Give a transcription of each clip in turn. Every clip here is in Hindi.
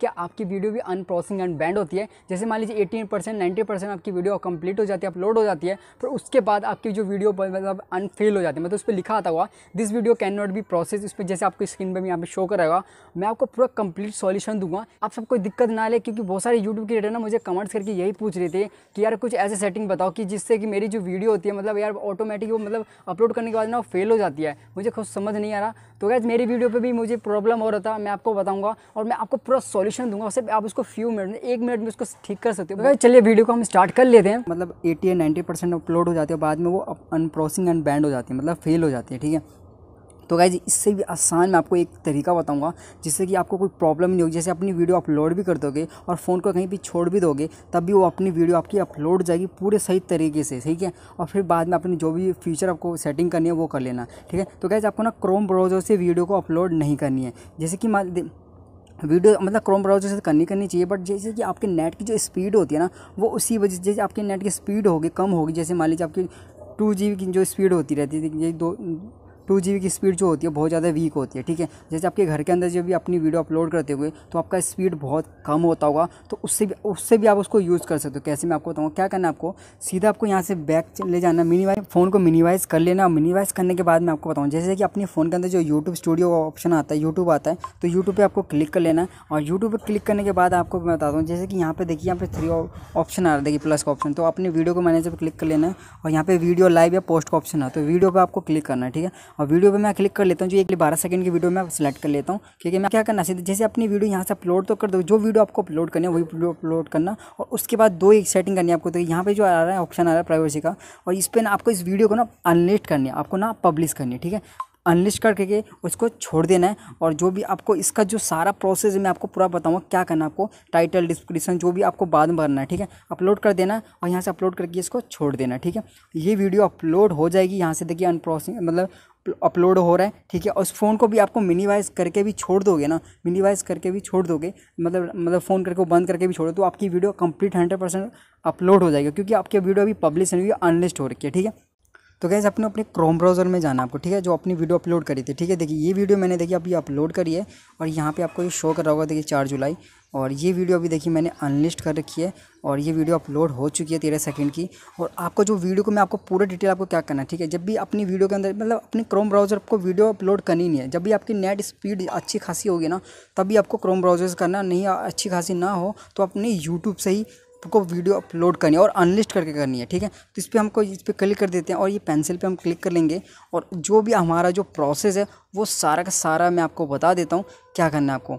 क्या आपकी वीडियो भी अनप्रोसिंग एंड बैंड होती है जैसे मान लीजिए 18 परसेंट नाइन्टी परसेंट आपकी वीडियो कंप्लीट हो जाती है अपलोड हो जाती है पर उसके बाद आपकी जो वीडियो मतलब अनफेल हो जाती है मतलब उस पर लिखा आता हुआ this video can not be process उस पर जैसे आपको स्क्रीन पर भी यहाँ पे शो करेगा मैं आपको पूरा कंप्लीट सॉल्यूशन दूंगा आप सबको दिक्कत ना ले क्योंकि बहुत सारे यूट्यूब क्रिएटर ना मुझे कमेंट्स करके यही पूछ रहे थे कि यार कुछ ऐसे सेटिंग बताओ कि जिससे कि मेरी जो वीडियो होती है मतलब यार ऑटोमेटिक वो मतलब अपलोड करने के बाद ना वो फेल हो जाती है मुझे खुद समझ नहीं आ रहा तो गैस मेरी वीडियो पर भी मुझे प्रॉब्लम हो रहा था मैं आपको बताऊँगा और मैं आपको पूरा सॉल्यूशन दूंगा उससे आप उसको फ्यू मिनट में एक मिनट में उसको ठीक कर सकते हो चलिए वीडियो को हम स्टार्ट कर लेते हैं मतलब एटी या नाइन्टी परसेंट अपलोड हो जाती है बाद में वो अनप्रोसिंग अनबैंड हो जाती है मतलब फेल हो जाती है ठीक है तो गाइज इससे भी आसान मैं आपको एक तरीका बताऊंगा जिससे कि आपको कोई प्रॉब्लम नहीं होगी जैसे अपनी वीडियो अपलोड भी कर दोगे और फ़ोन को कहीं भी छोड़ भी दोगे तब भी वो अपनी वीडियो आपकी अपलोड हो जाएगी पूरे सही तरीके से ठीक है और फिर बाद में अपनी जो भी फीचर आपको सेटिंग करनी है वो कर लेना ठीक है तो गाइज आपको ना क्रोम ब्राउज़र से वीडियो को अपलोड नहीं करनी है जैसे कि मान वीडियो मतलब क्रोम ब्राउजर से तो करनी करनी चाहिए बट जैसे कि आपके नेट की जो स्पीड होती है ना वो उसी वजह से जैसे आपके नेट की स्पीड होगी कम होगी जैसे मान लीजिए आपकी टू जी की जो स्पीड होती रहती थी ये दो टू जी की स्पीड जो होती है बहुत ज़्यादा वीक होती है ठीक है जैसे आपके घर के अंदर जब भी अपनी वीडियो अपलोड करते हुए तो आपका स्पीड बहुत कम होता होगा तो उससे भी उससे भी आप उसको यूज़ कर सकते हो कैसे मैं आपको बताऊँगा क्या करना आपको सीधा आपको यहाँ से बैक ले जाना मिनीवाइज फ़ोन को मिनीवाइज कर लेना और मिनीवाइज करने के बाद मैं आपको बताऊँ जैसे कि अपने फ़ोन के अंदर जो यूट्यूब स्टूडियो का ऑप्शन आता है यूट्यूब आता है तो यूट्यूब पर आपको क्लिक कर लेना और यूट्यूब पर क्लिक करने के बाद आपको मैं बताता हूँ जैसे कि यहाँ पर देखिए यहाँ पर थ्री ऑप्शन आ रहा है देखिए प्लस का ऑप्शन तो अपने वीडियो को मैनेजर पर क्लिक कर लेना है और यहाँ पर वीडियो लाइव या पोस्ट का ऑप्शन है तो वीडियो पर आपको क्लिक करना है ठीक है और वीडियो पर मैं क्लिक कर लेता हूँ जो एक बारह सेकंड की वीडियो मैं सेलेक्ट कर लेता हूँ क्योंकि मैं क्या करना सीधे जैसे अपनी वीडियो यहाँ से अपलोड तो कर दो जो वीडियो आपको अपलोड करनी है वही वीडियो अपलोड करना और उसके बाद दो एक सेटिंग करनी है आपको तो यहाँ पर जो आ रहा है ऑप्शन आ रहा है प्राइवेसी का और इस पर ना आपको इस वीडियो को ना अनलिस्ट करनी है आपको ना पब्लिश करनी है ठीक है अनलिस्ट करके के उसको छोड़ देना है और जो भी आपको इसका जो सारा प्रोसेस है मैं आपको पूरा बताऊँगा क्या करना आपको टाइटल डिस्क्रिप्शन जो भी आपको बाद में भरना है ठीक है अपलोड कर देना और यहाँ से अपलोड करके इसको छोड़ देना ठीक है ये वीडियो अपलोड हो जाएगी यहाँ से देखिए अनप्रोसिंग मतलब अपलोड हो रहा है ठीक है उस फ़ोन को भी आपको मिनीवाइज करके भी छोड़ दोगे ना मिनीवाइज करके भी छोड़ दोगे मतलब मतलब फ़ोन करके बंद करके भी छोड़ दो तो आपकी video complete hundred percent upload हो जाएगी क्योंकि आपकी वीडियो अभी पब्लिश नहीं हुई अनलिस्ट हो रखी है ठीक है तो गैस अपने अपने क्रोम ब्राउज़र में जाना आपको ठीक है जो अपनी वीडियो अपलोड करी थी ठीक है देखिए ये वीडियो मैंने देखिए अभी अपलोड करी है और यहाँ पे आपको ये शो कर रहा होगा देखिए चार जुलाई और ये वीडियो अभी देखिए मैंने अनलिस्ट कर रखी है और ये वीडियो अपलोड हो चुकी है तेरह सेकंड की और आपको जो वीडियो को मैं आपको पूरा डिटेल आपको क्या करना है ठीक है जब भी अपनी वीडियो के अंदर मतलब अपने क्रोम ब्राउज़र आपको वीडियो अपलोड करनी नहीं है जब भी आपकी नेट स्पीड अच्छी खासी होगी ना तभी आपको क्रोम ब्राउज़र करना नहीं अच्छी खासी ना हो तो अपने यूट्यूब से ही आपको वीडियो अपलोड करनी है और अनलिस्ट करके करनी है ठीक है तो इस पर हमको इस पर क्लिक कर देते हैं और ये पेंसिल पे हम क्लिक कर लेंगे और जो भी हमारा जो प्रोसेस है वो सारा का सारा मैं आपको बता देता हूँ क्या करना है आपको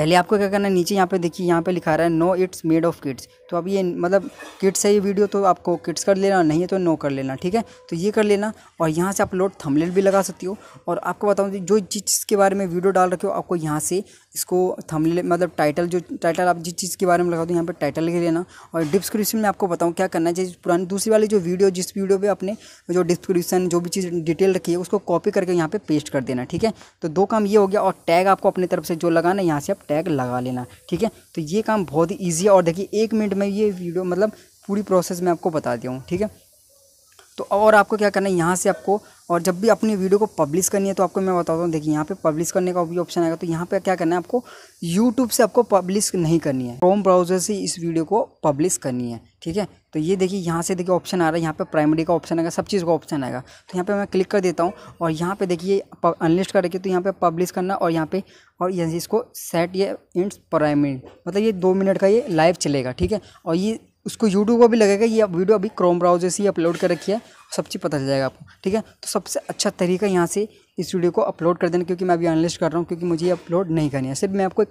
पहले आपको क्या करना है नीचे यहाँ पे देखिए यहाँ पे लिखा रहा है no it's made of kids तो अब ये मतलब किड्स है ये वीडियो तो आपको किड्स कर लेना नहीं है तो नो कर लेना ठीक है तो ये कर लेना और यहाँ से आप लोड थमलेल भी लगा सकती हो और आपको बताऊँ जो जिस चीज़ के बारे में वीडियो डाल रखे हो आपको यहाँ से इसको थमले मतलब टाइटल जो टाइटल आप जिस चीज़ के बारे में लगा दो यहाँ पर टाइटल लिख लेना और डिस्क्रिप्शन में आपको बताऊँ क्या करना चाहिए पुरानी दूसरी वाली जो वीडियो जिस वीडियो पर आपने जो डिस्क्रिप्शन जो भी चीज़ डिटेल रखी है उसको कॉपी करके यहाँ पर पेस्ट कर देना ठीक है तो दो काम ये हो गया और टैग आपको अपनी तरफ से जो लगाना यहाँ से आप टैग लगा लेना ठीक है तो ये काम बहुत ही ईजी है और देखिए एक मिनट में ये वीडियो मतलब पूरी प्रोसेस मैं आपको बता दिया हूँ ठीक है तो और आपको क्या करना है यहाँ से आपको और जब भी अपनी वीडियो को पब्लिश करनी है तो आपको मैं बताता हूँ देखिए यहाँ पे पब्लिश करने का भी ऑप्शन आएगा तो यहाँ पे क्या करना है आपको यूट्यूब से आपको पब्लिश नहीं करनी है क्रोम ब्राउजर से इस वीडियो को पब्लिश करनी है ठीक है तो ये देखिए यहाँ से देखिए ऑप्शन आ रहा है यहाँ पे प्राइमरी का ऑप्शन आएगा सब चीज़ का ऑप्शन आएगा तो यहाँ पे मैं क्लिक कर देता हूँ और यहाँ पे देखिए अनलिस्ट करके तो यहाँ पे पब्लिश करना और यहाँ पे और यहाँ इसको सेट ये इंट्स प्राइमरी मतलब ये दो मिनट का ये लाइव चलेगा ठीक है और ये उसको यूट्यूब पर भी लगेगा ये वीडियो अभी क्रोम ब्राउजर से ही अपलोड कर रखी है सब चीज़ पता चल जाएगा आपको ठीक है तो सबसे अच्छा तरीका यहाँ से इस वीडियो को अपलोड कर देना क्योंकि मैं अभी अनलिस्ट कर रहा हूँ क्योंकि मुझे ये अपलोड नहीं करनी है सिर्फ मैं आपको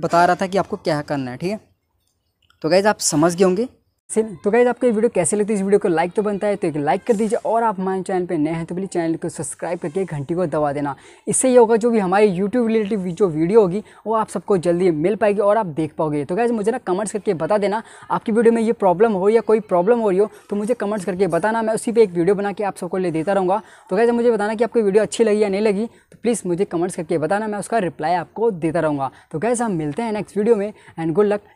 बता रहा था कि आपको क्या करना है ठीक है तो गैज़ आप समझ गए होंगे सीन तो गाइज आपको ये वीडियो कैसे लगती है इस वीडियो को लाइक तो बनता है तो एक लाइक कर दीजिए और आप हमारे चैनल पे नए हैं तो प्लीज़ चैनल को सब्सक्राइब करके घंटी को दबा देना इससे ये होगा जो भी हमारी यूट्यूब रिलेटिव जो वीडियो होगी वो आप सबको जल्दी मिल पाएगी और आप देख पाओगे तो गाइज मुझे ना कमेंट्स करके बता देना आपकी वीडियो में ये प्रॉब्लम हो या कोई प्रॉब्लम हो रही हो तो मुझे कमेंट्स करके बताना मैं उसी पर एक वीडियो बना के आप सबको ले देता रहूँगा तो गाइज मुझे बताना कि आपकी वीडियो अच्छी लगी या नहीं लगी तो प्लीज़ मुझे कमेंट्स करके बताना मैं उसका रिप्लाई आपको देता रहूँगा तो गैज़ हम मिलते हैं नेक्स्ट वीडियो में एंड गुड लक